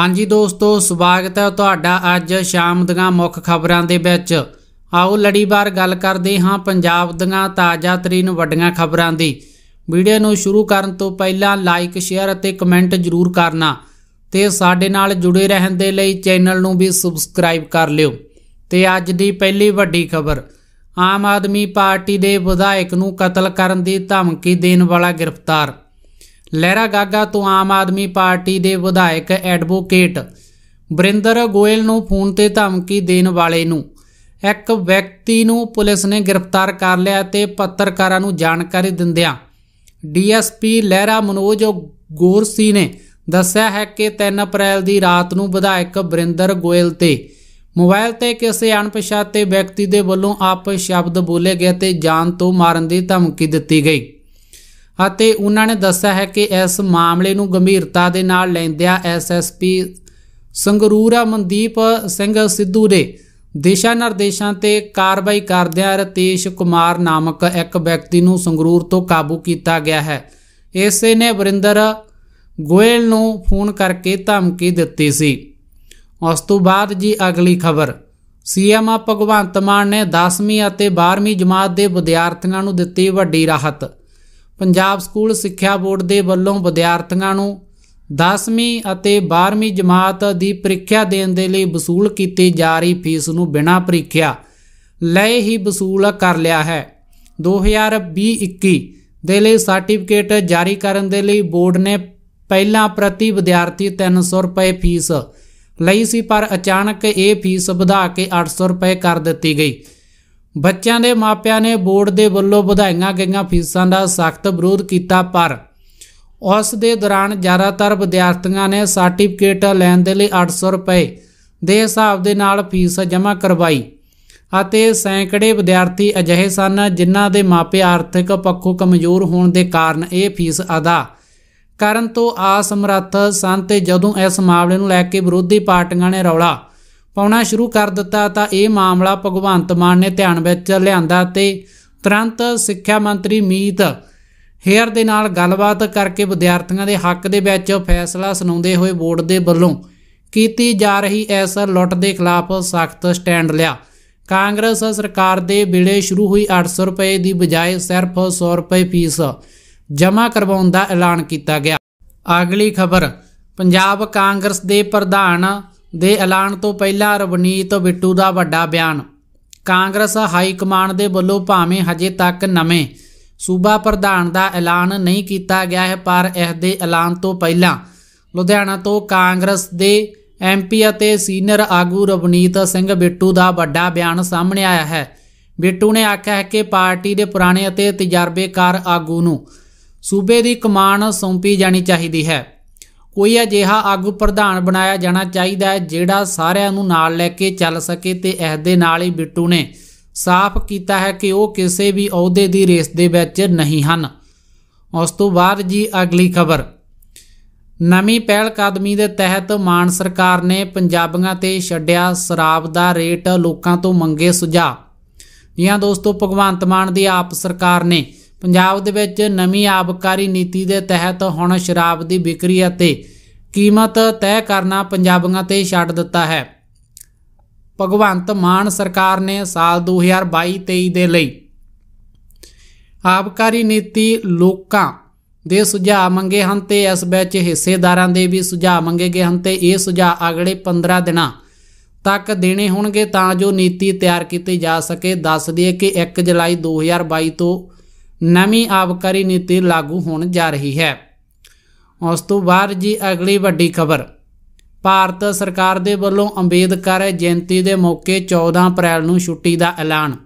ਹਾਂਜੀ ਦੋਸਤੋ ਸਵਾਗਤ ਹੈ ਤੁਹਾਡਾ ਅੱਜ ਸ਼ਾਮ ਦੀਆਂ ਮੁੱਖ ਖਬਰਾਂ ਦੇ ਵਿੱਚ ਆਓ ਲੜੀਵਾਰ ਗੱਲ ਕਰਦੇ ਹਾਂ ਪੰਜਾਬ ਦੀਆਂ ਤਾਜ਼ਾ ਤਰੀਨ ਵੱਡੀਆਂ ਖਬਰਾਂ ਦੀ ਵੀਡੀਓ ਨੂੰ ਸ਼ੁਰੂ ਕਰਨ ਤੋਂ ਪਹਿਲਾਂ ਲਾਈਕ ਸ਼ੇਅਰ ਅਤੇ ਕਮੈਂਟ ਜ਼ਰੂਰ ਕਰਨਾ ਤੇ ਸਾਡੇ ਨਾਲ ਜੁੜੇ ਰਹਿਣ ਦੇ ਲਈ ਚੈਨਲ ਨੂੰ ਵੀ ਸਬਸਕ੍ਰਾਈਬ ਕਰ ਲਿਓ ਤੇ ਅੱਜ ਦੀ ਪਹਿਲੀ ਵੱਡੀ ਖਬਰ ਆਮ ਆਦਮੀ ਪਾਰਟੀ ਦੇ ਵਿਧਾਇਕ ਨੂੰ ਕਤਲ ਕਰਨ ਦੀ ਧਮਕੀ ਦੇਣ ਵਾਲਾ ਗ੍ਰਿਫਤਾਰ ਲਹਿਰਾ ਗਾਗਾ ਤੋਂ ਆਮ ਆਦਮੀ ਪਾਰਟੀ ਦੇ ਵਿਧਾਇਕ ਐਡਵੋਕੇਟ ਬਰਿੰਦਰ ਗੋਇਲ ਨੂੰ ਫੋਨ ਤੇ ਧਮਕੀ ਦੇਣ ਵਾਲੇ ਨੂੰ ਇੱਕ ਵਿਅਕਤੀ ਨੂੰ ਪੁਲਿਸ ਨੇ ਗ੍ਰਿਫਤਾਰ ਕਰ ਲਿਆ ਤੇ ਪੱਤਰਕਾਰਾਂ ਨੂੰ ਜਾਣਕਾਰੀ ਦਿੰਦਿਆਂ ਡੀਐਸਪੀ ਲਹਿਰਾ ਮਨੋਜ ਗੋਰਸੀ ਨੇ ਦੱਸਿਆ ਹੈ ਕਿ 3 ਅਪ੍ਰੈਲ ਦੀ ਰਾਤ ਨੂੰ ਵਿਧਾਇਕ ਬਰਿੰਦਰ ਗੋਇਲ ਤੇ ਮੋਬਾਈਲ ਤੇ ਕਿਸੇ ਅਣਪਛਾਤੇ ਵਿਅਕਤੀ ਦੇ ਵੱਲੋਂ ਆਪ ਸ਼ਬਦ ਬੋਲੇ ਗਏ ਤੇ ਜਾਨ ਤੋਂ ਮਾਰਨ ਦੀ ਧਮਕੀ ਦਿੱਤੀ ਗਈ ਅਤੇ ਉਹਨਾਂ ਨੇ ਦੱਸਿਆ ਹੈ ਕਿ ਇਸ ਮਾਮਲੇ ਨੂੰ ਗੰਭੀਰਤਾ ਦੇ ਨਾਲ ਲੈਂਦਿਆਂ ਐਸਐਸਪੀ ਸੰਗਰੂਰਾ ਮਨਦੀਪ ਸਿੰਘ ਸਿੱਧੂ ਦੇ ਦਿਸ਼ਾ ਨਿਰਦੇਸ਼ਾਂ ਤੇ ਕਾਰਵਾਈ ਕਰਦਿਆਂ ਰਤੇਸ਼ ਕੁਮਾਰ ਨਾਮਕ ਇੱਕ ਵਿਅਕਤੀ ਨੂੰ ਸੰਗਰੂਰ ਤੋਂ ਕਾਬੂ ਕੀਤਾ ਗਿਆ ਹੈ ਇਸੇ ਨੇ ਵਰਿੰਦਰ ਗੋਇਲ ਨੂੰ ਫੋਨ ਕਰਕੇ ਧਮਕੀ ਦਿੱਤੀ ਸੀ ਉਸ ਤੋਂ ਬਾਅਦ ਜੀ ਅਗਲੀ ਖਬਰ ਸੀਐਮ ਭਗਵੰਤ ਮਾਨ ਨੇ 10ਵੀਂ ਅਤੇ 12ਵੀਂ ਜਮਾਤ ਦੇ ਵਿਦਿਆਰਥੀਆਂ ਨੂੰ ਦਿੱਤੀ ਵੱਡੀ ਰਾਹਤ ਪੰਜਾਬ ਸਕੂਲ ਸਿੱਖਿਆ ਬੋਰਡ ਦੇ ਵੱਲੋਂ ਵਿਦਿਆਰਥੀਆਂ ਨੂੰ 10ਵੀਂ ਅਤੇ 12ਵੀਂ ਜਮਾਤ ਦੀ ਪ੍ਰੀਖਿਆ ਦੇਣ ਦੇ ਲਈ ਵਸੂਲ ਕੀਤੀ ਜਾ ਰਹੀ ਫੀਸ ਨੂੰ ਬਿਨਾਂ ਪ੍ਰੀਖਿਆ ਲੈ ਹੀ ਵਸੂਲ ਕਰ ਲਿਆ ਹੈ 2020-21 ਦੇ ਲਈ ਸਰਟੀਫਿਕੇਟ ਜਾਰੀ ਕਰਨ ਦੇ ਲਈ ਬੋਰਡ ਨੇ ਪਹਿਲਾਂ ਪ੍ਰਤੀ ਵਿਦਿਆਰਥੀ 300 ਰੁਪਏ ਫੀਸ ਲਈ ਸੀ ਪਰ ਅਚਾਨਕ ਇਹ ਫੀਸ ਵਧਾ ਕੇ 800 ਰੁਪਏ ਕਰ ਦਿੱਤੀ ਗਈ ਬੱਚਿਆਂ ਦੇ ਮਾਪਿਆਂ ਨੇ ਬੋਰਡ ਦੇ ਵੱਲੋਂ ਵਧਾਈਆਂ ਗਈਆਂ ਫੀਸਾਂ ਦਾ ਸਖਤ ਵਿਰੋਧ ਕੀਤਾ ਪਰ ਉਸ ਦੇ ਦੌਰਾਨ ਜ਼ਿਆਦਾਤਰ ਵਿਦਿਆਰਥੀਆਂ ਨੇ ਸਰਟੀਫਿਕੇਟ ਲੈਣ ਦੇ ਲਈ 800 ਰੁਪਏ ਦੇ ਹਿਸਾਬ ਦੇ ਨਾਲ ਫੀਸ ਜਮ੍ਹਾਂ ਕਰਵਾਈ ਅਤੇ ਸੈਂਕੜੇ ਵਿਦਿਆਰਥੀ ਅਜਿਹੇ ਸਨ ਜਿਨ੍ਹਾਂ ਦੇ ਮਾਪੇ ਆਰਥਿਕ ਪੱਖੋਂ ਕਮਜ਼ੋਰ ਹੋਣ ਦੇ ਕਾਰਨ ਇਹ ਫੀਸ ਅਦਾ ਕਰਨ ਤੋਂ ਅਸਮਰੱਥ ਸਨ ਤੇ ਜਦੋਂ ਇਸ ਮਾਮਲੇ ਨੂੰ ਲੈ ਕੇ ਵਿਰੋਧੀ ਪਾਰਟੀਆਂ ਨੇ ਰੌਲਾ ਪਾਉਣਾ ਸ਼ੁਰੂ ਕਰ ਦਿੱਤਾ ਤਾਂ ਇਹ ਮਾਮਲਾ ਭਗਵੰਤ ਮਾਨ ਨੇ ਧਿਆਨ ਵਿੱਚ ਲਿਆਂਦਾ ਤੇ ਤੁਰੰਤ ਸਿੱਖਿਆ ਮੰਤਰੀ ਮੀਤ ਹੇਅਰ ਦੇ ਨਾਲ ਗੱਲਬਾਤ ਕਰਕੇ ਵਿਦਿਆਰਥੀਆਂ ਦੇ ਹੱਕ ਦੇ ਵਿੱਚ ਫੈਸਲਾ ਸੁਣਾਉਂਦੇ ਹੋਏ ਬੋਰਡ ਦੇ ਵੱਲੋਂ ਕੀਤੀ ਜਾ ਰਹੀ ਇਸ ਲੁੱਟ ਦੇ ਖਿਲਾਫ ਸਖਤ ਸਟੈਂਡ ਲਿਆ ਕਾਂਗਰਸ ਸਰਕਾਰ ਦੇ ਵੇਲੇ ਸ਼ੁਰੂ ਹੋਈ 800 ਰੁਪਏ ਦੀ ਬਜਾਏ ਸਿਰਫ 100 ਰੁਪਏ ਫੀਸ ਜਮ੍ਹਾਂ ਕਰਵਾਉਣ ਦਾ ਐਲਾਨ ਕੀਤਾ ਗਿਆ ਅਗਲੀ ਖਬਰ ਪੰਜਾਬ ਕਾਂਗਰਸ ਦੇ ਪ੍ਰਧਾਨ ਦੇ ਐਲਾਨ ਤੋਂ ਪਹਿਲਾਂ ਰਵਨੀਤ ਬਿੱਟੂ ਦਾ ਵੱਡਾ ਬਿਆਨ ਕਾਂਗਰਸ ਹਾਈ ਕਮਾਂਡ ਦੇ ਵੱਲੋਂ ਭਾਵੇਂ ਹਜੇ ਤੱਕ ਨਵੇਂ ਸੂਬਾ ਪ੍ਰਧਾਨ ਦਾ ਐਲਾਨ ਨਹੀਂ ਕੀਤਾ ਗਿਆ ਹੈ ਪਰ ਇਸ ਦੇ ਐਲਾਨ ਤੋਂ ਪਹਿਲਾਂ ਲੁਧਿਆਣਾ ਤੋਂ ਕਾਂਗਰਸ ਦੇ ਐਮਪੀ ਅਤੇ ਸੀਨੀਅਰ ਆਗੂ ਰਵਨੀਤ ਸਿੰਘ ਬਿੱਟੂ ਦਾ ਵੱਡਾ ਬਿਆਨ ਸਾਹਮਣੇ ਆਇਆ ਹੈ ਬਿੱਟੂ ਨੇ ਆਖਿਆ ਹੈ ਕਿ ਪਾਰਟੀ ਦੇ ਪੁਰਾਣੇ ਅਤੇ ਤਜਰਬੇਕਾਰ ਆਗੂ ਨੂੰ ਸੂਬੇ ਦੀ ਕਮਾਨ ਸੌਂਪੀ ਜਾਣੀ ਚਾਹੀਦੀ ਹੈ ਕੋਈ ਅਜਿਹਾ ਆਗੂ ਪ੍ਰਧਾਨ ਬਣਾਇਆ ਜਾਣਾ ਚਾਹੀਦਾ ਹੈ ਜਿਹੜਾ ਸਾਰਿਆਂ ਨੂੰ ਨਾਲ ਲੈ ਕੇ ਚੱਲ ਸਕੇ ਤੇ ਇਸ ਦੇ ਨਾਲ ਹੀ ਬਿੱਟੂ ਨੇ ਸਾਫ਼ ਕੀਤਾ ਹੈ ਕਿ ਉਹ ਕਿਸੇ ਵੀ ਅਹੁਦੇ ਦੀ ਰੇਸ ਦੇ ਵਿੱਚ ਨਹੀਂ ਹਨ ਉਸ ਤੋਂ ਬਾਅਦ ਜੀ ਅਗਲੀ ਖਬਰ ਨਵੀਂ ਪਹਿਲ ਕਦਮੀ ਦੇ ਤਹਿਤ ਮਾਨ ਸਰਕਾਰ ਨੇ ਪੰਜਾਬੀਆਂ ਤੇ ਛੱਡਿਆ ਸ਼ਰਾਬ ਦਾ ਰੇਟ ਲੋਕਾਂ ਤੋਂ ਮੰਗੇ ਸੁਝਾਅ ਜੀਆਂ ਦੋਸਤੋ ਭਗਵੰਤ ਮਾਨ ਦੀ ਆਪ ਸਰਕਾਰ ਨੇ ਪੰਜਾਬ ਦੇ ਵਿੱਚ ਨਵੀਂ ਆਬਕਾਰੀ ਨੀਤੀ ਦੇ ਤਹਿਤ ਹੁਣ ਸ਼ਰਾਬ ਦੀ ਵਿਕਰੀ ਅਤੇ ਕੀਮਤ ਤੈਅ ਕਰਨਾ ਪੰਜਾਬੀਆਂ ਤੇ ਛੱਡ ਦਿੱਤਾ ਹੈ ਭਗਵੰਤ ਮਾਨ ਸਰਕਾਰ ਨੇ ਸਾਲ 2022-23 ਦੇ ਲਈ ਆਬਕਾਰੀ ਨੀਤੀ ਲੋਕਾਂ ਦੇ ਸੁਝਾਅ ਮੰਗੇ ਹਨ ਤੇ ਇਸ ਵਿੱਚ ਹਿੱਸੇਦਾਰਾਂ ਦੇ ਵੀ ਸੁਝਾਅ ਮੰਗੇ ਗਏ ਹਨ ਤੇ ਇਹ ਸੁਝਾਅ ਅਗਲੇ 15 ਦਿਨਾਂ ਤੱਕ ਦੇਣੇ ਹੋਣਗੇ ਤਾਂ ਜੋ ਨੀਤੀ ਤਿਆਰ ਕੀਤੀ ਜਾ ਸਕੇ ਦੱਸ ਦਈਏ ਕਿ 1 ਜੁਲਾਈ 2022 ਤੋਂ ਨਵੀਂ ਆਬਕਾਰੀ ਨੀਤੀ ਲਾਗੂ ਹੋਣ ਜਾ ਰਹੀ ਹੈ ਉਸ ਤੋਂ ਬਾਅਦ ਜੀ ਅਗਲੀ ਵੱਡੀ ਖਬਰ ਭਾਰਤ ਸਰਕਾਰ ਦੇ ਵੱਲੋਂ ਅੰਬੇਦਕਰ ਜਯੰਤੀ ਦੇ ਮੌਕੇ 14 ਅਪ੍ਰੈਲ ਨੂੰ ਛੁੱਟੀ ਦਾ ਐਲਾਨ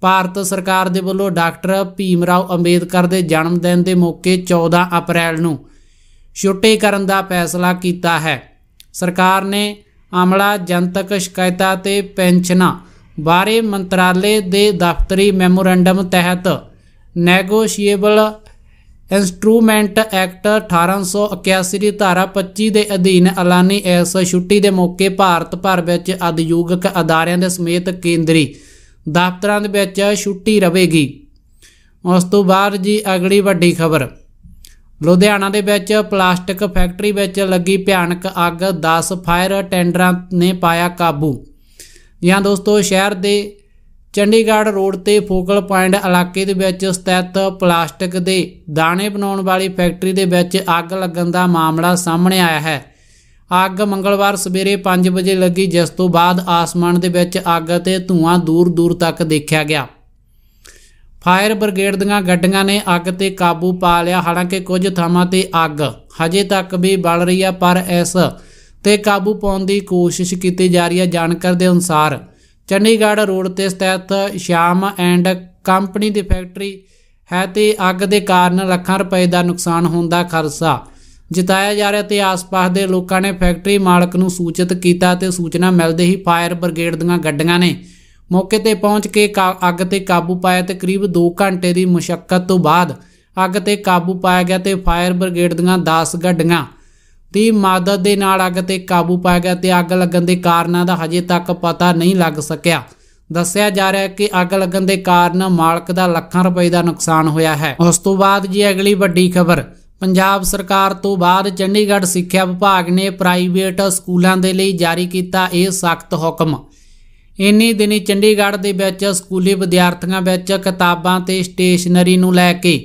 ਭਾਰਤ ਸਰਕਾਰ ਦੇ ਵੱਲੋਂ ਡਾਕਟਰ ਭੀਮ ਰਾਓ ਅੰਬੇਦਕਰ ਦੇ ਜਨਮ ਦਿਨ ਦੇ ਮੌਕੇ 14 ਅਪ੍ਰੈਲ ਨੂੰ ਛੁੱਟੀ ਕਰਨ ਦਾ ਫੈਸਲਾ ਕੀਤਾ ਹੈ ਸਰਕਾਰ ਨੇ ਆਮਲਾ ਜਨਤਕ ਸ਼ਿਕਾਇਤਾਂ ਤੇ ਪੈਨਸ਼ਨਾਂ ਬਾਰੇ ਮੰਤਰਾਲੇ ਦੇ ਦਫ਼ਤਰੀ ਮੈਮੋਰੰਡਮ ਤਹਿਤ ਨੈਗੋਸ਼ੀਏਬਲ ਇਨਸਟਰੂਮੈਂਟ ਐਕਟ 1881 ਦੀ ਧਾਰਾ 25 ਦੇ ਅਧੀਨ ਐਲਾਨੀ ਇਸ ਛੁੱਟੀ ਦੇ ਮੌਕੇ ਭਾਰਤ ਭਰ ਵਿੱਚ ਅਧਿਯੋਗਿਕ ਅਦਾਰਿਆਂ ਦੇ ਸਮੇਤ ਕੇਂਦਰੀ ਦਫ਼ਤਰਾਂ ਦੇ ਵਿੱਚ ਛੁੱਟੀ ਰਹੇਗੀ ਉਸ ਤੋਂ ਬਾਅਦ ਜੀ ਅਗਲੀ ਵੱਡੀ ਖਬਰ ਲੁਧਿਆਣਾ ਦੇ ਵਿੱਚ ਪਲਾਸਟਿਕ ਫੈਕਟਰੀ ਵਿੱਚ ਲੱਗੀ ਭਿਆਨਕ ਅੱਗ 10 ਫਾਇਰ ਟੈਂਡਰਾਂ ਨੇ ਪਾਇਆ ਕਾਬੂ ਜਾਂ ਦੋਸਤੋ ਸ਼ਹਿਰ ਦੇ ਚੰਡੀਗੜ੍ਹ ਰੋਡ ਤੇ ਫੋਕਲ ਪੁਆਇੰਟ ਇਲਾਕੇ ਦੇ ਵਿੱਚ ਸਥਿਤ ਪਲਾਸਟਿਕ ਦੇ ਦਾਣੇ ਬਣਾਉਣ ਵਾਲੀ ਫੈਕਟਰੀ ਦੇ ਵਿੱਚ ਅੱਗ ਲੱਗਣ ਦਾ ਮਾਮਲਾ ਸਾਹਮਣੇ ਆਇਆ ਹੈ ਅੱਗ ਮੰਗਲਵਾਰ ਸਵੇਰੇ 5 ਵਜੇ ਲੱਗੀ ਜਿਸ ਤੋਂ ਬਾਅਦ ਆਸਮਾਨ ਦੇ ਵਿੱਚ ਅੱਗ ਅਤੇ ਧੂਆਂ ਦੂਰ-ਦੂਰ ਤੱਕ ਦੇਖਿਆ ਗਿਆ ਫਾਇਰ ਬ੍ਰਿਗੇਡ ਦੀਆਂ ਗੱਡੀਆਂ ਨੇ ਅੱਗ ਤੇ ਕਾਬੂ ਪਾ ਲਿਆ ਹਾਲਾਂਕਿ ਕੁਝ ਥਾਵਾਂ ਤੇ ਅੱਗ ਹਜੇ ਤੱਕ ਵੀ ਬਲ ਰਹੀ ਹੈ ਪਰ ਇਸ ਤੇ ਕਾਬੂ ਪਾਉਣ ਦੀ ਕੋਸ਼ਿਸ਼ ਕੀਤੀ ਜਾ ਰਹੀ ਹੈ ਜਾਣਕਾਰ ਦੇ ਅਨੁਸਾਰ ਚੰਡੀਗੜ੍ਹ ਰੋਡ ਤੇ ਸਥਿਤ ਸ਼ਾਮ ਐਂਡ ਕੰਪਨੀ ਦੀ ਫੈਕਟਰੀ ਹੈ ਤੇ ਅੱਗ ਦੇ ਕਾਰਨ ਲੱਖਾਂ ਰੁਪਏ ਦਾ ਨੁਕਸਾਨ ਹੋਣ ਦਾ ਖਰਸਾ ਜਿਤਾਇਆ ਜਾ ਰਿਹਾ ਤੇ ਆਸ-ਪਾਸ ਦੇ ਲੋਕਾਂ ਨੇ ਫੈਕਟਰੀ ਮਾਲਕ ਨੂੰ ਸੂਚਿਤ ਕੀਤਾ ਤੇ ਸੂਚਨਾ ਮਿਲਦੇ ਹੀ ਫਾਇਰ ਬ੍ਰਿਗੇਡ ਦੀਆਂ ਗੱਡੀਆਂ ਨੇ ਮੌਕੇ ਤੇ ਪਹੁੰਚ ਕੇ ਅੱਗ ਤੇ ਕਾਬੂ ਪਾਇਆ ਤੇ ਕਰੀਬ 2 ਘੰਟੇ ਦੀ ਮੁਸ਼ਕਲ ਤੋਂ ਬਾਅਦ ਅੱਗ ਤੇ ਕਾਬੂ ਪਾਇਆ ਗਿਆ ਤੇ ਫਾਇਰ ਬ੍ਰਿਗੇਡ ਦੀਆਂ 10 ਗੱਡੀਆਂ ਦੀ ਮਦਦ ਦੇ ਨਾਲ ਅੱਗ ਤੇ ਕਾਬੂ ਪਾਇਆ ਗਿਆ ਤੇ ਅੱਗ ਲੱਗਣ ਦੇ ਕਾਰਨਾਂ ਦਾ ਹਜੇ ਤੱਕ ਪਤਾ ਨਹੀਂ ਲੱਗ ਸਕਿਆ ਦੱਸਿਆ ਜਾ ਰਿਹਾ ਹੈ ਕਿ ਅੱਗ ਲੱਗਣ ਦੇ ਕਾਰਨ ਮਾਲਕ ਦਾ ਲੱਖਾਂ ਰੁਪਏ ਦਾ ਨੁਕਸਾਨ ਹੋਇਆ ਹੈ ਉਸ ਤੋਂ ਬਾਅਦ ਜੀ ਅਗਲੀ ਵੱਡੀ ਖਬਰ ਪੰਜਾਬ ਸਰਕਾਰ ਤੋਂ ਬਾਅਦ ਚੰਡੀਗੜ੍ਹ ਸਿੱਖਿਆ ਵਿਭਾਗ ਨੇ ਪ੍ਰਾਈਵੇਟ ਸਕੂਲਾਂ ਦੇ ਲਈ ਜਾਰੀ ਕੀਤਾ ਇਹ ਸਖਤ ਹੁਕਮ ਇੰਨੇ ਦਿਨੀ ਚੰਡੀਗੜ੍ਹ ਦੇ ਵਿੱਚ ਸਕੂਲੀ ਵਿਦਿਆਰਥੀਆਂ ਵਿੱਚ ਕਿਤਾਬਾਂ ਤੇ ਸਟੇਸ਼ਨਰੀ ਨੂੰ ਲੈ ਕੇ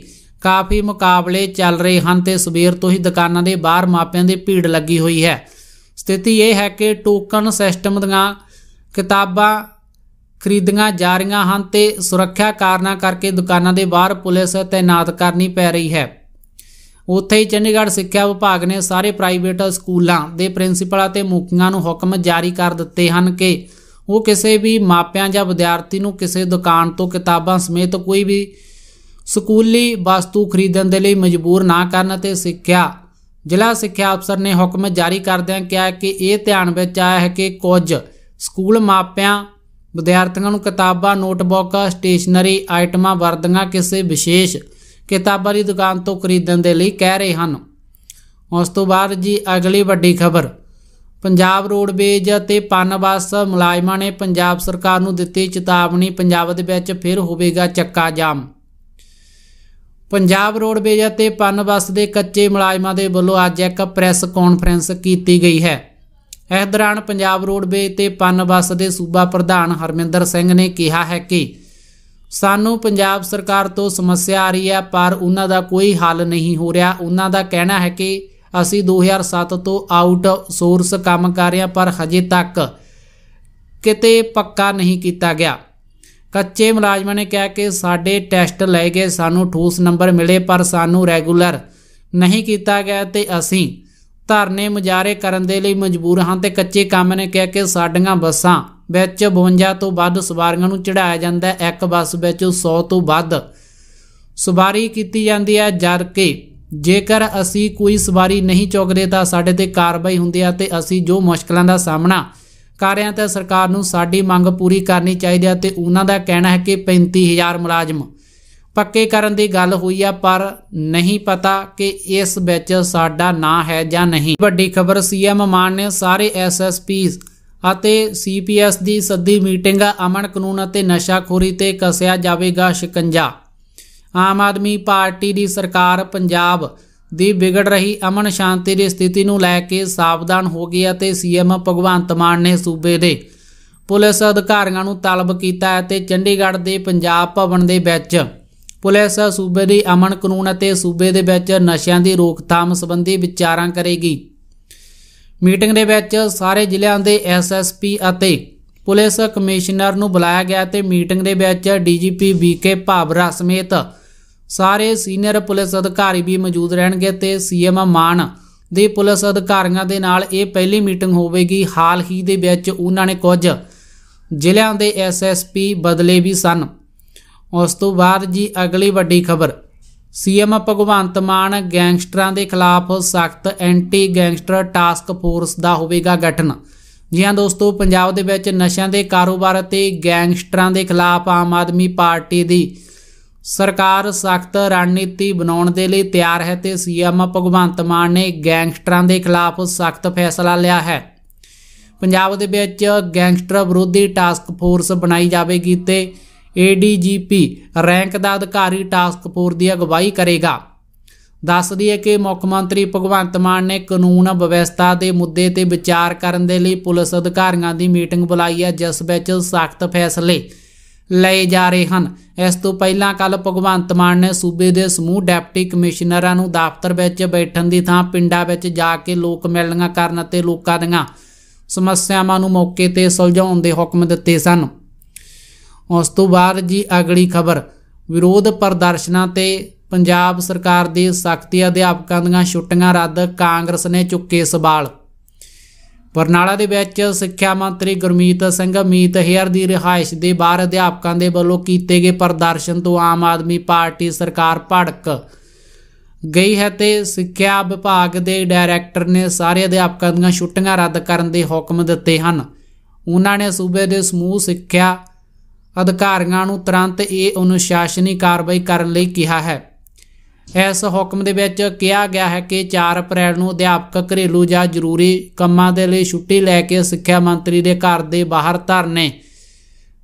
ਕਾਫੀ ਮੁਕਾਬਲੇ ਚੱਲ ਰਹੇ ਹਨ ਤੇ ਸਵੇਰ ਤੋਂ ਹੀ ਦੁਕਾਨਾਂ ਦੇ ਬਾਹਰ ਮਾਪਿਆਂ ਦੀ ਭੀੜ ਲੱਗੀ ਹੋਈ ਹੈ ਸਥਿਤੀ ਇਹ ਹੈ ਕਿ ਟੋਕਨ ਸਿਸਟਮ ਦੀਆਂ ਕਿਤਾਬਾਂ ਖਰੀਦੀਆਂ ਜਾ ਰਹੀਆਂ ਹਨ ਤੇ ਸੁਰੱਖਿਆ ਕਾਰਨਾਂ ਕਰਕੇ ਦੁਕਾਨਾਂ ਦੇ ਬਾਹਰ ਪੁਲਿਸ ਤਾਇਨਾਤ ਕਰਨੀ ਪੈ ਰਹੀ ਹੈ ਉੱਥੇ ਹੀ ਚੰਡੀਗੜ੍ਹ ਸਿੱਖਿਆ ਵਿਭਾਗ ਨੇ ਸਾਰੇ ਪ੍ਰਾਈਵੇਟ ਸਕੂਲਾਂ ਦੇ ਪ੍ਰਿੰਸੀਪਲਾਂ ਤੇ ਮੁਖੀਆਂ ਨੂੰ ਹੁਕਮ ਜਾਰੀ ਕਰ ਦਿੱਤੇ ਹਨ ਕਿ ਉਹ ਕਿਸੇ ਵੀ ਮਾਪਿਆਂ ਜਾਂ ਵਿਦਿਆਰਥੀ ਨੂੰ ਕਿਸੇ ਦੁਕਾਨ ਤੋਂ ਕਿਤਾਬਾਂ ਸਮੇਤ ਕੋਈ ਵੀ ਸਕੂਲੀ ਵਸਤੂ ਖਰੀਦਣ ਦੇ ਲਈ ਮਜਬੂਰ ਨਾ ਕਰਨ ਤੇ ਸਿੱਖਿਆ ਜ਼ਿਲ੍ਹਾ ਸਿੱਖਿਆ ਅਫਸਰ ਨੇ ਹੁਕਮ ਜਾਰੀ ਕਰਦਿਆਂ ਕਿਹਾ ਕਿ ਇਹ ਧਿਆਨ ਵਿੱਚ ਆਇਆ ਹੈ ਕਿ ਕੁਝ ਸਕੂਲ ਮਾਪਿਆਂ ਵਿਦਿਆਰਥੀਆਂ ਨੂੰ ਕਿਤਾਬਾਂ ਨੋਟਬੁੱਕ ਸਟੇਸ਼ਨਰੀ ਆਈਟਮਾਂ ਵਰਦੀਆਂ ਕਿਸੇ ਵਿਸ਼ੇਸ਼ ਕਿਤਾਬਾਂ ਦੀ ਦੁਕਾਨ ਤੋਂ ਖਰੀਦਣ ਦੇ ਲਈ ਕਹਿ ਰਹੇ ਹਨ ਉਸ ਤੋਂ ਬਾਅਦ ਜੀ ਅਗਲੀ ਵੱਡੀ ਖਬਰ ਪੰਜਾਬ ਰੋਡਵੇਜ ਅਤੇ ਪਨਬਸ ਮੁਲਾਜ਼ਮਾਂ ਨੇ ਪੰਜਾਬ ਸਰਕਾਰ ਨੂੰ ਦਿੱਤੀ ਚੇਤਾਵਨੀ ਪੰਜਾਬ ਦੇ ਵਿੱਚ ਫਿਰ ਹੋਵੇਗਾ ਚੱਕਾ ਜਾਮ ਪੰਜਾਬ ਰੋਡਵੇਜ਼ ਅਤੇ ਪਨਬੱਸ ਦੇ ਕੱਚੇ ਮੁਲਾਜ਼ਮਾਂ ਦੇ ਵੱਲੋਂ ਅੱਜ ਇੱਕ ਪ੍ਰੈਸ ਕਾਨਫਰੰਸ ਕੀਤੀ ਗਈ ਹੈ ਇਸ ਦੌਰਾਨ ਪੰਜਾਬ ਰੋਡਵੇਜ਼ ਤੇ ਪਨਬੱਸ ਦੇ ਸੂਬਾ ਪ੍ਰਧਾਨ ਹਰਮਿੰਦਰ ਸਿੰਘ ਨੇ ਕਿਹਾ ਹੈ ਕਿ ਸਾਨੂੰ ਪੰਜਾਬ ਸਰਕਾਰ ਤੋਂ ਸਮੱਸਿਆ ਆ ਰਹੀ ਹੈ ਪਰ ਉਹਨਾਂ ਦਾ ਕੋਈ ਹੱਲ ਨਹੀਂ ਹੋ ਰਿਹਾ ਉਹਨਾਂ ਦਾ ਕਹਿਣਾ ਹੈ ਕਿ ਅਸੀਂ 2007 ਤੋਂ ਆਊਟ ਸੋਰਸ ਕੰਮ ਕਰ ਰਹੇ ਹਾਂ ਪਰ ਹਜੇ ਤੱਕ ਕਿਤੇ ਪੱਕਾ ਨਹੀਂ ਕੀਤਾ ਗਿਆ ਕੱਚੇ ਮੁਲਾਜ਼ਮਾਂ ਨੇ ਕਿਹਾ ਕਿ ਸਾਡੇ ਟੈਸਟ ਲਏ ਗਏ ਸਾਨੂੰ ਠੋਸ ਨੰਬਰ ਮਿਲੇ ਪਰ ਸਾਨੂੰ ਰੈਗੂਲਰ ਨਹੀਂ ਕੀਤਾ ਗਿਆ ਤੇ ਅਸੀਂ ਧਰਨੇ ਮੁਜਾਰੇ ਕਰਨ ਦੇ ਲਈ ਮਜਬੂਰ ਹਾਂ ਤੇ ਕੱਚੇ ਕੰਮ ਨੇ ਕਿਹਾ ਕਿ ਸਾਡੀਆਂ ਬੱਸਾਂ ਵਿੱਚ 52 ਤੋਂ ਵੱਧ ਸਵਾਰੀਆਂ ਨੂੰ ਚੜਾਇਆ ਜਾਂਦਾ ਹੈ ਇੱਕ ਬੱਸ ਵਿੱਚ 100 ਤੋਂ ਵੱਧ ਸਵਾਰੀ ਕੀਤੀ ਜਾਂਦੀ ਹੈ ਜਦ ਕਿ ਜੇਕਰ ਅਸੀਂ ਕੋਈ ਸਵਾਰੀ ਨਹੀਂ ਚੁੱਕਦੇ ਤਾਂ ਸਾਡੇ ਤੇ ਕਾਰਵਾਈ ਹੁੰਦੀ ਹੈ ਤੇ ਅਸੀਂ ਜੋ ਮੁਸ਼ਕਲਾਂ ਦਾ ਸਾਹਮਣਾ ਕਰ ਤੇ ਤਾਂ ਸਰਕਾਰ ਨੂੰ ਸਾਡੀ ਮੰਗ ਪੂਰੀ ਕਰਨੀ ਚਾਹੀਦੀ ਹੈ ਤੇ ਉਹਨਾਂ ਦਾ ਕਹਿਣਾ ਹੈ ਕਿ 35000 ਮੁਲਾਜ਼ਮ ਪੱਕੇ ਕਰਨ ਦੀ ਗੱਲ ਹੋਈ ਆ ਪਰ ਨਹੀਂ ਪਤਾ ਕਿ ਇਸ ਵਿੱਚ ਸਾਡਾ ਨਾਂ ਹੈ ਜਾਂ ਨਹੀਂ ਵੱਡੀ ਖਬਰ ਸੀਐਮ ਮਾਨ ਨੇ ਸਾਰੇ ਐਸਐਸਪੀਸ ਅਤੇ ਸੀਪੀਐਸ ਦੀ ਸੱਦੀ ਮੀਟਿੰਗ ਅਮਨ ਕਾਨੂੰਨ ਅਤੇ ਨਸ਼ਾਖੋਰੀ ਤੇ ਕਸਿਆ ਜਾਵੇਗਾ ਸ਼ਿਕੰਜਾ ਆਮ ਆਦਮੀ ਪਾਰਟੀ ਦੀ ਸਰਕਾਰ ਪੰਜਾਬ ਦੀ ਵਿਗੜ ਰਹੀ ਅਮਨ ਸ਼ਾਂਤੀ ਦੀ ਸਥਿਤੀ ਨੂੰ ਲੈ ਕੇ ਸਾਵਧਾਨ ਹੋ ਗਏ ਅਤੇ ਸੀਐਮ ਭਗਵੰਤ ਮਾਨ ਨੇ ਸੂਬੇ ਦੇ ਪੁਲਿਸ ਅਧਿਕਾਰੀਆਂ ਨੂੰ ਤਲਬ ਕੀਤਾ ਅਤੇ ਚੰਡੀਗੜ੍ਹ ਦੇ ਪੰਜਾਬ ਭਵਨ ਦੇ ਵਿੱਚ ਪੁਲਿਸ ਸੂਬੇ ਦੀ ਅਮਨ ਕਾਨੂੰਨ ਅਤੇ ਸੂਬੇ ਦੇ ਵਿੱਚ ਨਸ਼ਿਆਂ ਦੀ ਰੋਕਥਾਮ ਸੰਬੰਧੀ ਵਿਚਾਰਾਂ ਕਰੇਗੀ ਮੀਟਿੰਗ ਦੇ ਵਿੱਚ ਸਾਰੇ ਜ਼ਿਲ੍ਹਿਆਂ ਦੇ ਐਸਐਸਪੀ ਅਤੇ ਪੁਲਿਸ ਕਮਿਸ਼ਨਰ ਨੂੰ ਬੁਲਾਇਆ ਗਿਆ ਤੇ ਮੀਟਿੰਗ ਦੇ ਵਿੱਚ ਡੀਜੀਪੀ ਬੀਕੇ ਭਾਵਰਾ ਸਮੇਤ ਸਾਰੇ ਸੀਨੀਅਰ ਪੁਲਿਸ ਅਧਿਕਾਰੀ ਵੀ ਮੌਜੂਦ ਰਹਿਣਗੇ ਤੇ ਸੀਐਮ ਮਾਨ ਦੇ ਪੁਲਿਸ ਅਧਿਕਾਰੀਆਂ ਦੇ ਨਾਲ ਇਹ ਪਹਿਲੀ ਮੀਟਿੰਗ ਹੋਵੇਗੀ ਹਾਲ ਹੀ ਦੇ ਵਿੱਚ ਉਹਨਾਂ ਨੇ ਕੁਝ ਜ਼ਿਲ੍ਹਿਆਂ ਦੇ ਐਸਐਸਪੀ ਬਦਲੇ ਵੀ ਸਨ ਉਸ ਤੋਂ ਬਾਅਦ ਜੀ ਅਗਲੀ ਵੱਡੀ ਖਬਰ ਸੀਐਮ ਭਗਵੰਤ ਮਾਨ ਗੈਂਗਸਟਰਾਂ ਦੇ ਖਿਲਾਫ ਸਖਤ ਐਂਟੀ ਗੈਂਗਸਟਰ ਟਾਸਕ ਫੋਰਸ ਦਾ ਹੋਵੇਗਾ ਗਠਨ ਜੀ ਹਾਂ ਦੋਸਤੋ ਪੰਜਾਬ ਦੇ ਵਿੱਚ ਨਸ਼ਿਆਂ ਦੇ ਕਾਰੋਬਾਰ ਅਤੇ ਗੈਂਗਸਟਰਾਂ ਦੇ ਖਿਲਾਫ ਆਮ ਆਦਮੀ ਪਾਰਟੀ ਦੀ ਸਰਕਾਰ ਸਖਤ ਰਣਨੀਤੀ ਬਣਾਉਣ ਦੇ ਲਈ ਤਿਆਰ ਹੈ ਤੇ ਸੀਐਮ ਭਗਵੰਤ ਮਾਨ ਨੇ ਗੈਂਗਸਟਰਾਂ ਦੇ ਖਿਲਾਫ ਸਖਤ ਫੈਸਲਾ ਲਿਆ ਹੈ ਪੰਜਾਬ ਦੇ ਵਿੱਚ ਗੈਂਗਸਟਰ ਵਿਰੋਧੀ ਟਾਸਕ ਫੋਰਸ ਬਣਾਈ ਜਾਵੇਗੀ ਤੇ ਏਡੀਜੀਪੀ ਰੈਂਕ ਦਾ ਅਧਿਕਾਰੀ ਟਾਸਕ ਫੋਰਸ ਦੀ ਅਗਵਾਈ ਕਰੇਗਾ ਦੱਸ ਦਈਏ ਕਿ ਮੁੱਖ ਮੰਤਰੀ ਭਗਵੰਤ ਮਾਨ ਨੇ ਕਾਨੂੰਨ ਵਿਵਸਥਾ ਦੇ ਮੁੱਦੇ ਤੇ ਵਿਚਾਰ ਕਰਨ ਦੇ ਲਈ ਪੁਲਿਸ ਅਧਿਕਾਰੀਆਂ ਦੀ ਮੀਟਿੰਗ ਬੁਲਾਈ ਹੈ ਜਿਸ ਵਿੱਚ ਸਖਤ ਫੈਸਲੇ ਲਏ ਜਾ ਰਹੇ ਹਨ ਇਸ ਤੋਂ ਪਹਿਲਾਂ ਕੱਲ ਭਗਵੰਤ ਮਾਨ ਨੇ ਸੂਬੇ ਦੇ ਸਮੂਹ ਡੈਪਟੀ ਕਮਿਸ਼ਨਰਾਂ ਨੂੰ ਦਫ਼ਤਰ ਵਿੱਚ ਬੈਠਣ ਦੀ ਥਾਂ ਪਿੰਡਾਂ ਵਿੱਚ ਜਾ ਕੇ ਲੋਕ ਮਿਲਣੀਆਂ ਕਰਨ ਅਤੇ ਲੋਕਾਂ ਦੀਆਂ ਸਮੱਸਿਆਵਾਂ ਨੂੰ ਮੌਕੇ ਤੇ ਸੁਲਝਾਉਣ ਦੇ ਹੁਕਮ ਦਿੱਤੇ ਸਨ ਉਸ ਤੋਂ ਬਾਅਦ ਜੀ ਅਗਲੀ ਖਬਰ ਵਿਰੋਧ ਪ੍ਰਦਰਸ਼ਨਾਂ ਤੇ ਪੰਜਾਬ ਸਰਕਾਰ ਦੀ ਸਖਤੀ ਅਧਿਆਪਕਾਂ ਦੀਆਂ ਛੁੱਟੀਆਂ ਰੱਦ ਕਾਂਗਰਸ ਨੇ ਚੁੱਕੇ ਸਵਾਲ ਬਰਨਾਲਾ ਦੇ ਵਿੱਚ ਸਿੱਖਿਆ ਮੰਤਰੀ ਗੁਰਮੀਤ ਸਿੰਘ ਮੀਤ ਹੇਅਰ ਦੀ ਰਿਹਾਇਸ਼ ਦੇ ਬਾਹਰ ਅਧਿਆਪਕਾਂ ਦੇ ਵੱਲੋਂ ਕੀਤੇ ਗਏ ਪ੍ਰਦਰਸ਼ਨ ਤੋਂ ਆਮ ਆਦਮੀ ਪਾਰਟੀ ਸਰਕਾਰ ਭੜਕ ਗਈ ਹੈ ਤੇ ਸਿੱਖਿਆ ਵਿਭਾਗ ਦੇ ਡਾਇਰੈਕਟਰ ਨੇ ਸਾਰੇ ਅਧਿਆਪਕਾਂ ਦੀਆਂ ਛੁੱਟੀਆਂ ਰੱਦ ਕਰਨ ਦੇ ਹੁਕਮ ਦਿੱਤੇ ਹਨ ਉਹਨਾਂ ਨੇ ਸੂਬੇ ਦੇ ਸਮੂਹ ਸਿੱਖਿਆ ਅਧਿਕਾਰੀਆਂ ਨੂੰ ਤੁਰੰਤ ਇਹ ਅਨੁਸ਼ਾਸਨੀ ਕਾਰਵਾਈ ਕਰਨ ਲਈ ਕਿਹਾ ਹੈ ਇਸ ਹੁਕਮ ਦੇ ਵਿੱਚ ਕਿਹਾ ਗਿਆ ਹੈ ਕਿ 4 ਅਪ੍ਰੈਲ ਨੂੰ ਅਧਿਆਪਕ ਘਰੇਲੂ ਜਾਂ ਜ਼ਰੂਰੀ ਕੰਮਾਂ ਦੇ ਲਈ ਛੁੱਟੀ ਲੈ ਕੇ ਸਿੱਖਿਆ ਮੰਤਰੀ ਦੇ ਘਰ ਦੇ ਬਾਹਰ ਧਰਨੇ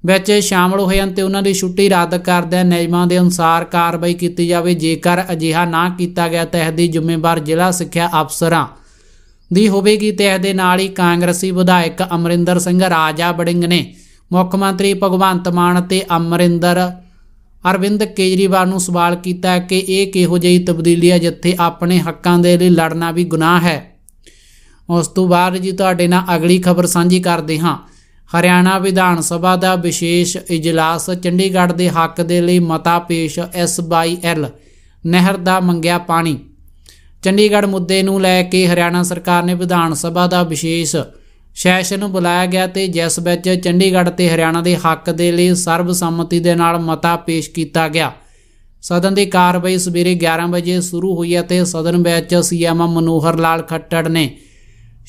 ਵਿੱਚ ਸ਼ਾਮਲ ਹੋਏ ਹਨ ਤੇ ਉਹਨਾਂ ਦੀ ਛੁੱਟੀ ਰੱਦ ਕਰਦੇ ਨਿਯਮਾਂ ਦੇ ਅਨੁਸਾਰ ਕਾਰਵਾਈ ਕੀਤੀ ਜਾਵੇ ਜੇਕਰ ਅਜਿਹਾ ਨਾ ਕੀਤਾ ਗਿਆ ਤਾਂ ਇਸ ਦੀ ਜ਼ਿੰਮੇਵਾਰ ਜ਼ਿਲ੍ਹਾ ਸਿੱਖਿਆ ਅਫਸਰਾਂ ਦੀ ਹੋਵੇਗੀ ਤੇ ਇਸ ਦੇ ਨਾਲ ਹੀ ਕਾਂਗਰਸੀ ਵਿਧਾਇਕ ਅਮਰਿੰਦਰ ਸਿੰਘ ਰਾਜਾ ਬੜਿੰਗ ਨੇ ਮੁੱਖ ਮੰਤਰੀ ਭਗਵੰਤ ਮਾਨ ਤੇ ਅਮਰਿੰਦਰ ਅਰਵਿੰਦ ਕੇਜਰੀਵਾਲ ਨੂੰ ਸਵਾਲ ਕੀਤਾ ਕਿ ਇਹ ਕਿਹੋ ਜਿਹੀ ਤਬਦੀਲੀ ਹੈ ਜਿੱਥੇ ਆਪਣੇ ਹੱਕਾਂ ਦੇ ਲਈ ਲੜਨਾ ਵੀ ਗੁਨਾਹ ਹੈ ਉਸ ਤੋਂ ਬਾਅਦ ਜੀ ਤੁਹਾਡੇ ਨਾਲ ਅਗਲੀ ਖਬਰ ਸਾਂਝੀ ਕਰਦੇ ਹਾਂ ਹਰਿਆਣਾ ਵਿਧਾਨ ਸਭਾ ਦਾ ਵਿਸ਼ੇਸ਼ ਇਜਲਾਸ ਚੰਡੀਗੜ੍ਹ ਦੇ ਹੱਕ ਦੇ ਲਈ ਮਤਾ ਪੇਸ਼ ਐਸਬਾਈਐਲ ਨਹਿਰ ਦਾ ਮੰਗਿਆ ਪਾਣੀ ਚੰਡੀਗੜ੍ਹ ਮੁੱਦੇ ਨੂੰ ਲੈ ਕੇ ਹਰਿਆਣਾ ਸਰਕਾਰ ਨੇ ਵਿਧਾਨ ਸਭਾ ਦਾ ਵਿਸ਼ੇਸ਼ ਸੈਸ਼ਨ ਨੂੰ ਬੁਲਾਇਆ ਗਿਆ ਤੇ ਜਿਸ ਵਿੱਚ ਚੰਡੀਗੜ੍ਹ ਤੇ ਹਰਿਆਣਾ ਦੇ ਹੱਕ ਦੇ ਲਈ ਸਰਬਸੰਮਤੀ ਦੇ ਨਾਲ ਮਤਾ ਪੇਸ਼ ਕੀਤਾ ਗਿਆ ਸਦਨ ਦੀ ਕਾਰਵਾਈ ਸਵੇਰੇ 11 ਵਜੇ ਸ਼ੁਰੂ ਹੋਈ ਅਤੇ ਸਦਨ ਵਿੱਚ ਸੀਐਮ ਮਨੋਹਰ ਲਾਲ ਖੱਟੜ ਨੇ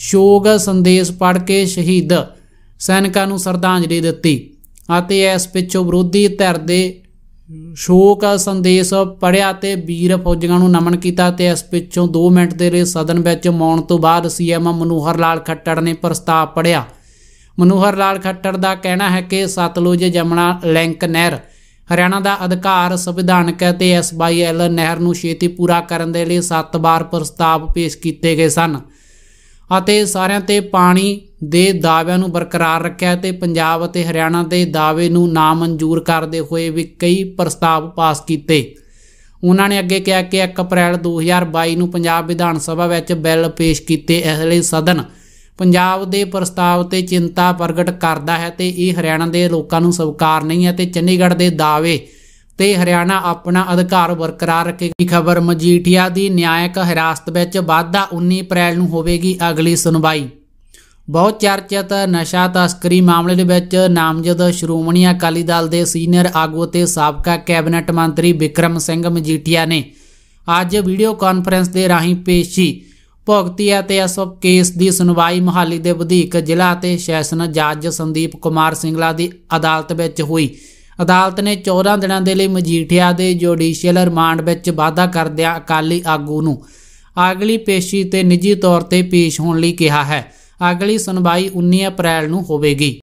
ਸ਼ੋਗ ਸੰਦੇਸ਼ ਪੜ੍ਹ ਕੇ ਸ਼ਹੀਦ ਸੈਨਿਕਾਂ ਨੂੰ ਸ਼ਰਧਾਂਜਲੀ ਦਿੱਤੀ ਅਤੇ ਇਸ ਪਿੱਛੋਂ ਵਿਰੋਧੀ ਧਿਰ ਦੇ ਸ਼ੋਕ ਸੰਦੇਸ਼ ਪੜਿਆ ਤੇ ਵੀਰ ਫੌਜੀਆਂ ਨੂੰ ਨਮਨ ਕੀਤਾ ਤੇ ਇਸ ਪਿੱਛੋਂ 2 ਮਿੰਟ ਦੇ ਲਈ ਸਦਨ ਵਿੱਚ ਮੌਣ ਤੋਂ ਬਾਅਦ ਸੀਐਮ ਮਨੂਹਰ ਲਾਲ ਖੱਟੜ ਨੇ ਪ੍ਰਸਤਾਵ ਪੜਿਆ ਮਨੂਹਰ ਲਾਲ ਖੱਟੜ ਦਾ ਕਹਿਣਾ ਹੈ ਕਿ ਸਤਲੁਜ ਜਮਨਾ ਲਿੰਕ ਨਹਿਰ ਹਰਿਆਣਾ ਦਾ ਅਧਿਕਾਰ ਸੰਵਿਧਾਨਕ ਹੈ ਤੇ ਐਸਬਾਈਐਲ ਨਹਿਰ ਨੂੰ ਛੇਤੀ ਪੂਰਾ ਕਰਨ ਦੇ ਲਈ 7 ਵਾਰ ਪ੍ਰਸਤਾਵ ਪੇਸ਼ ਕੀਤੇ ਗਏ ਸਨ ਅਤੇ ਸਾਰਿਆਂ ਤੇ ਪਾਣੀ ਦੇ ਦਾਅਵਿਆਂ ਨੂੰ ਬਰਕਰਾਰ ਰੱਖਿਆ ਤੇ ਪੰਜਾਬ ਅਤੇ ਹਰਿਆਣਾ ਦੇ ਦਾਅਵੇ ਨੂੰ ਨਾਮਨਜ਼ੂਰ ਕਰਦੇ ਹੋਏ ਵੀ ਕਈ ਪ੍ਰਸਤਾਵ ਪਾਸ ਕੀਤੇ ਉਹਨਾਂ ਨੇ ਅੱਗੇ ਕਿਹਾ ਕਿ 1 ਅਪ੍ਰੈਲ 2022 ਨੂੰ ਪੰਜਾਬ ਵਿਧਾਨ ਸਭਾ ਵਿੱਚ ਬਿੱਲ ਪੇਸ਼ ਕੀਤੇ ਇਸ ਲਈ ਸਦਨ ਪੰਜਾਬ ਦੇ ਪ੍ਰਸਤਾਵ ਤੇ ਚਿੰਤਾ ਪ੍ਰਗਟ ਕਰਦਾ ਹੈ ਤੇ ਇਹ ਹਰਿਆਣਾ ਦੇ ਲੋਕਾਂ ਨੂੰ ਸਵਾਰ ਨਹੀਂ ਹੈ ਤੇ ਚੰਡੀਗੜ੍ਹ ਦੇ ਦਾਅਵੇ ਤੇ ਹਰਿਆਣਾ ਆਪਣਾ ਅਧਿਕਾਰ ਬਰਕਰਾਰ ਰੱਖੇਗੀ ਖਬਰ ਮਜੀਠੀਆ ਦੀ ਨਿਆਇਕ ਹਿਰਾਸਤ ਵਿੱਚ ਵਾਧਾ 19 ਅਪ੍ਰੈਲ ਨੂੰ ਹੋਵੇਗੀ ਅਗਲੀ ਸੁਣਵਾਈ ਬਹੁਤ ਚਰਚਿਤ ਨਸ਼ਾ ਤਸਕਰੀ ਮਾਮਲੇ ਦੇ ਵਿੱਚ ਨਾਮਜ਼ਦ ਸ਼੍ਰੋਮਣੀ ਅਕਾਲੀ ਦਲ ਦੇ ਸੀਨੀਅਰ ਆਗੂ ਅਤੇ ਸਾਬਕਾ ਕੈਬਨਿਟ ਮੰਤਰੀ ਵਿਕਰਮ ਸਿੰਘ ਮਜੀਠੀਆ ਨੇ ਅੱਜ ਵੀਡੀਓ ਕਾਨਫਰੰਸ ਦੇ ਰਾਹੀਂ ਪੇਸ਼ੀ ਭੁਗਤੀ ਅਤੇ ਇਸ ਕੇਸ ਦੀ ਸੁਣਵਾਈ ਮਹਾਲੀ ਦੇ ਵਧੀਕ ਜ਼ਿਲ੍ਹਾ ਅਤੇ ਸੈਸ਼ਨ ਜੱਜ ਸੰਦੀਪ ਕੁਮਾਰ ਸਿੰਘਲਾ ਦੀ ਅਦਾਲਤ ਵਿੱਚ ਹੋਈ ਅਦਾਲਤ ਨੇ 14 ਦਿਨਾਂ ਦੇ ਲਈ ਮਜੀਠੀਆ ਦੇ ਜੁਡੀਸ਼ੀਅਲ ਰਿਮਾਂਡ ਵਿੱਚ ਵਾਅਦਾ ਕਰਦਿਆਂ ਅਕਾਲੀ ਆਗੂ ਨੂੰ ਅਗਲੀ ਪੇਸ਼ੀ ਤੇ ਨਿੱਜੀ ਤੌਰ ਤੇ ਪੇਸ਼ ਹੋਣ ਲਈ ਕਿਹਾ ਹੈ ਅਗਲੀ ਸੁਣਵਾਈ 19 ਅਪ੍ਰੈਲ ਨੂੰ ਹੋਵੇਗੀ